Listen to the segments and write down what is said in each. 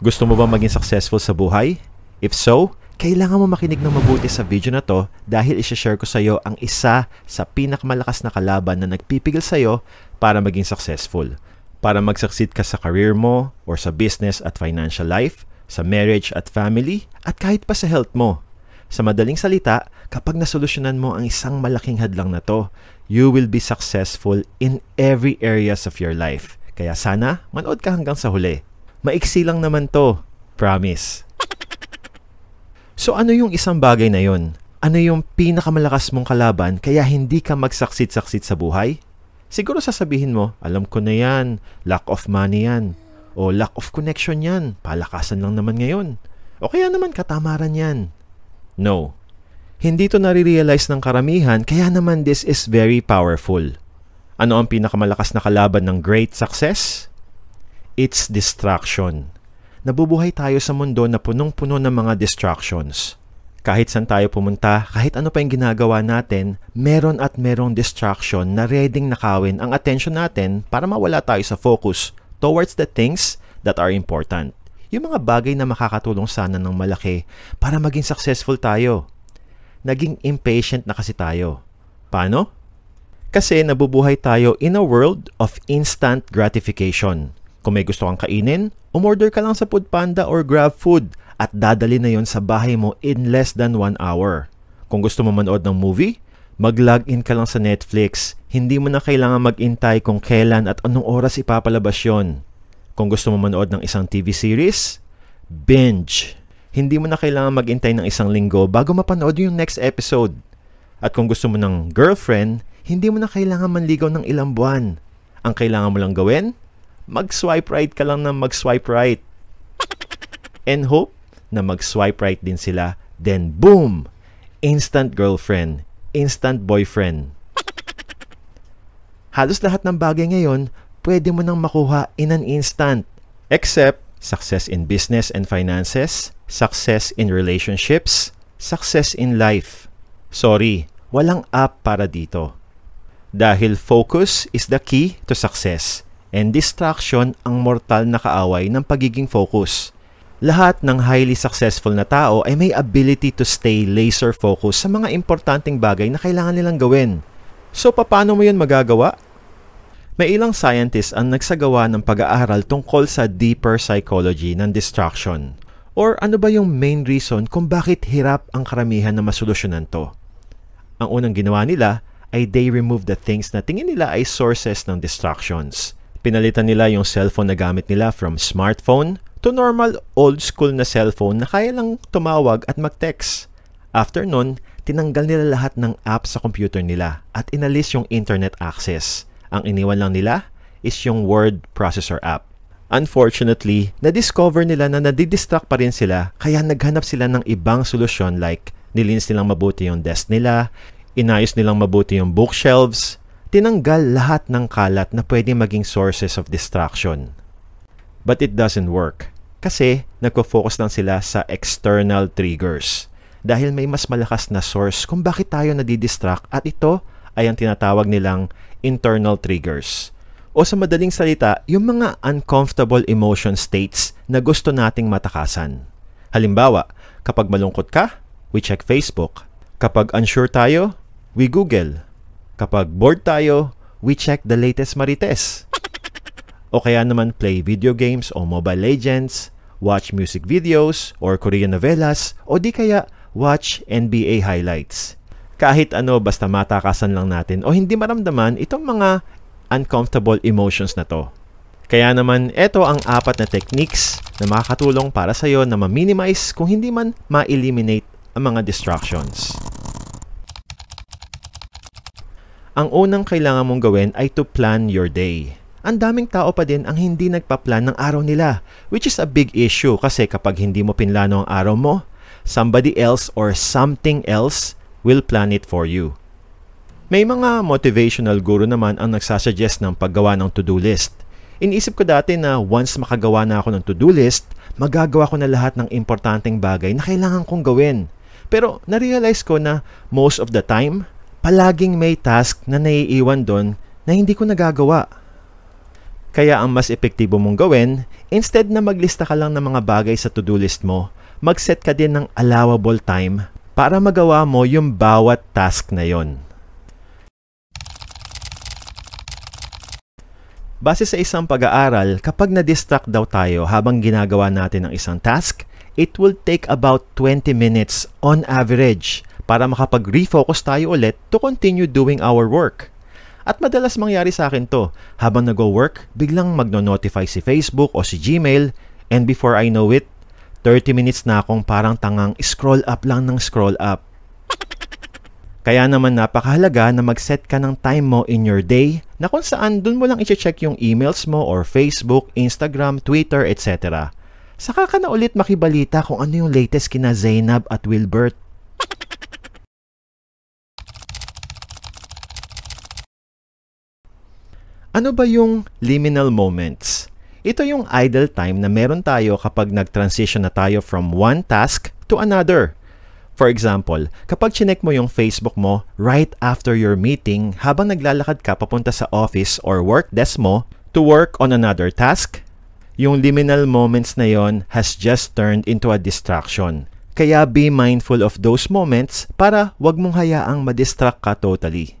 Gusto mo ba maging successful sa buhay? If so, kailangan mo makinig ng mabuti sa video na to dahil isa-share ko sa iyo ang isa sa pinakamalakas na kalaban na nagpipigil sa iyo para maging successful. Para mag-succeed ka sa career mo or sa business at financial life, sa marriage at family, at kahit pa sa health mo. Sa madaling salita, kapag nasolusyonan mo ang isang malaking hadlang na to, you will be successful in every areas of your life. Kaya sana, manood ka hanggang sa huli. Maiksi lang naman to. Promise. So ano yung isang bagay na yon? Ano yung pinakamalakas mong kalaban kaya hindi ka magsaksit-saksit sa buhay? Siguro sasabihin mo, alam ko na yan, lack of money yan, o lack of connection yan, palakasan lang naman ngayon. O kaya naman katamaran yan. No. Hindi to nare-realize ng karamihan kaya naman this is very powerful. Ano ang pinakamalakas na kalaban ng great success? It's distraction. Nabubuhay tayo sa mundo na punong-puno ng mga distractions. Kahit saan tayo pumunta, kahit ano pa yung ginagawa natin, meron at merong distraction na reading nakawin ang attention natin para mawala tayo sa focus towards the things that are important. Yung mga bagay na makakatulong sana ng malaki para maging successful tayo. Naging impatient na kasi tayo. Paano? Kasi nabubuhay tayo in a world of instant gratification. Kung may gusto kang kainin, umorder ka lang sa Foodpanda or GrabFood at dadali na yon sa bahay mo in less than 1 hour. Kung gusto mo manood ng movie, mag-log in ka lang sa Netflix. Hindi mo na kailangan mag-intay kung kailan at anong oras ipapalabas yon. Kung gusto mo manood ng isang TV series, binge. Hindi mo na kailangan mag-intay ng isang linggo bago mapanood yung next episode. At kung gusto mo ng girlfriend, hindi mo na kailangan manligaw ng ilang buwan. Ang kailangan mo lang gawin, mag-swipe right ka lang ng mag-swipe right. And hope na mag-swipe right din sila. Then boom! Instant girlfriend. Instant boyfriend. Halos lahat ng bagay ngayon, pwede mo nang makuha in an instant. Except success in business and finances, success in relationships, success in life. Sorry, walang app para dito. Dahil focus is the key to success and distraction ang mortal na kaaway ng pagiging focus. Lahat ng highly successful na tao ay may ability to stay laser focus sa mga importanteng bagay na kailangan nilang gawin. So paano mo yun magagawa? May ilang scientists ang nagsagawa ng pag-aaral tungkol sa deeper psychology ng distraction. Or ano ba yung main reason kung bakit hirap ang karamihan na masolusyonan to? Ang unang ginawa nila ay they remove the things na tingin nila ay sources ng distractions – Pinalitan nila yung cellphone na gamit nila from smartphone to normal old school na cellphone na kaya lang tumawag at mag-text. After nun, tinanggal nila lahat ng app sa computer nila at inalis yung internet access. Ang iniwan lang nila is yung word processor app. Unfortunately, na-discover nila na nadidistract pa rin sila kaya naghanap sila ng ibang solusyon like nilinis nilang mabuti yung desk nila, inayos nilang mabuti yung bookshelves, tinanggal lahat ng kalat na pwede maging sources of distraction. But it doesn't work kasi nagpo-focus lang sila sa external triggers dahil may mas malakas na source kung bakit tayo nadidistract at ito ay ang tinatawag nilang internal triggers. O sa madaling salita, yung mga uncomfortable emotion states na gusto nating matakasan. Halimbawa, kapag malungkot ka, we check Facebook. Kapag unsure tayo, we Google. Kapag bored tayo, we check the latest marites. O kaya naman play video games o Mobile Legends, watch music videos or Korean novelas, o di kaya watch NBA highlights. Kahit ano basta matakasan lang natin o hindi maramdaman itong mga uncomfortable emotions na to. Kaya naman, ito ang apat na techniques na makakatulong para sa'yo na ma-minimize kung hindi man ma-eliminate ang mga distractions ang unang kailangan mong gawin ay to plan your day. Ang daming tao pa din ang hindi nagpa-plan ng araw nila, which is a big issue kasi kapag hindi mo pinlano ang araw mo, somebody else or something else will plan it for you. May mga motivational guru naman ang nagsasuggest ng paggawa ng to-do list. Iniisip ko dati na once makagawa na ako ng to-do list, magagawa ko na lahat ng importanteng bagay na kailangan kong gawin. Pero na-realize ko na most of the time, palaging may task na naiiwan doon na hindi ko nagagawa. Kaya ang mas epektibo mong gawin, instead na maglista ka lang ng mga bagay sa to-do list mo, mag-set ka din ng allowable time para magawa mo yung bawat task na yon. Base sa isang pag-aaral, kapag na-distract daw tayo habang ginagawa natin ang isang task, it will take about 20 minutes on average para makapag-refocus tayo ulit to continue doing our work. At madalas mangyari sa akin to, habang nag-work, biglang magno-notify si Facebook o si Gmail, and before I know it, 30 minutes na akong parang tangang scroll up lang ng scroll up. Kaya naman napakahalaga na mag-set ka ng time mo in your day na kung saan dun mo lang i check yung emails mo or Facebook, Instagram, Twitter, etc. Saka ka na ulit makibalita kung ano yung latest kina Zainab at Wilbert. Ano ba yung liminal moments? Ito yung idle time na meron tayo kapag nag-transition na tayo from one task to another. For example, kapag chinek mo yung Facebook mo right after your meeting habang naglalakad ka papunta sa office or work desk mo to work on another task, yung liminal moments na yon has just turned into a distraction. Kaya be mindful of those moments para wag mong hayaang madistract ka totally.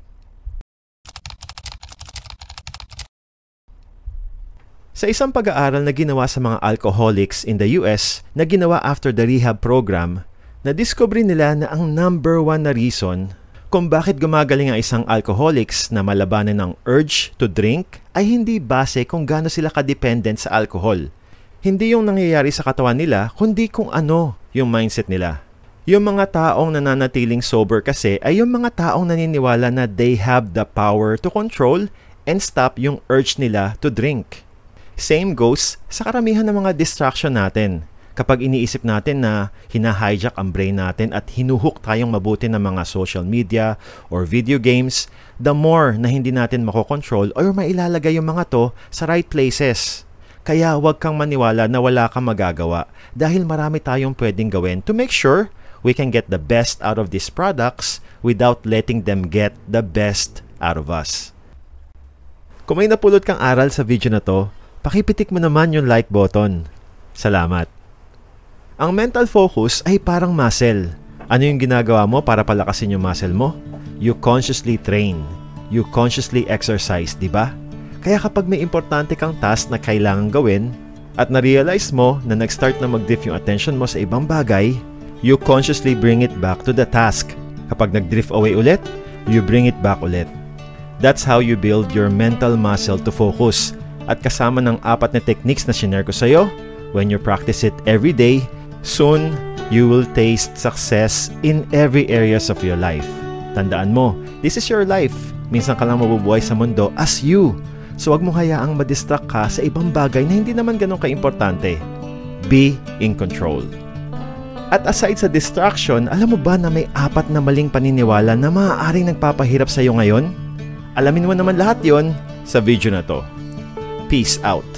Sa isang pag-aaral na ginawa sa mga alcoholics in the US na ginawa after the rehab program, nadiskubre nila na ang number one na reason kung bakit gumagaling ang isang alcoholics na malabanan ng urge to drink ay hindi base kung gaano sila kadependent sa alcohol. Hindi yung nangyayari sa katawan nila, kundi kung ano yung mindset nila. Yung mga taong nananatiling sober kasi ay yung mga taong naniniwala na they have the power to control and stop yung urge nila to drink. Same goes sa karamihan ng mga distraction natin. Kapag iniisip natin na hinahijack ang brain natin at hinuhuk tayong mabuti ng mga social media or video games, the more na hindi natin makokontrol or mailalagay yung mga to sa right places. Kaya huwag kang maniwala na wala kang magagawa dahil marami tayong pwedeng gawin to make sure we can get the best out of these products without letting them get the best out of us. Kung may napulot kang aral sa video na to, pakipitik mo naman yung like button. Salamat. Ang mental focus ay parang muscle. Ano yung ginagawa mo para palakasin yung muscle mo? You consciously train. You consciously exercise, di ba? Kaya kapag may importante kang task na kailangan gawin at na-realize mo na nag-start na mag-drift yung attention mo sa ibang bagay, you consciously bring it back to the task. Kapag nag-drift away ulit, you bring it back ulit. That's how you build your mental muscle to focus at kasama ng apat na techniques na sinare ko sa'yo, when you practice it every day, soon you will taste success in every areas of your life. Tandaan mo, this is your life. Minsan ka lang mabubuhay sa mundo as you. So wag mo hayaang madistract ka sa ibang bagay na hindi naman ganun kaimportante. Be in control. At aside sa distraction, alam mo ba na may apat na maling paniniwala na maaaring nagpapahirap sa iyo ngayon? Alamin mo naman lahat yon sa video na to. Peace out.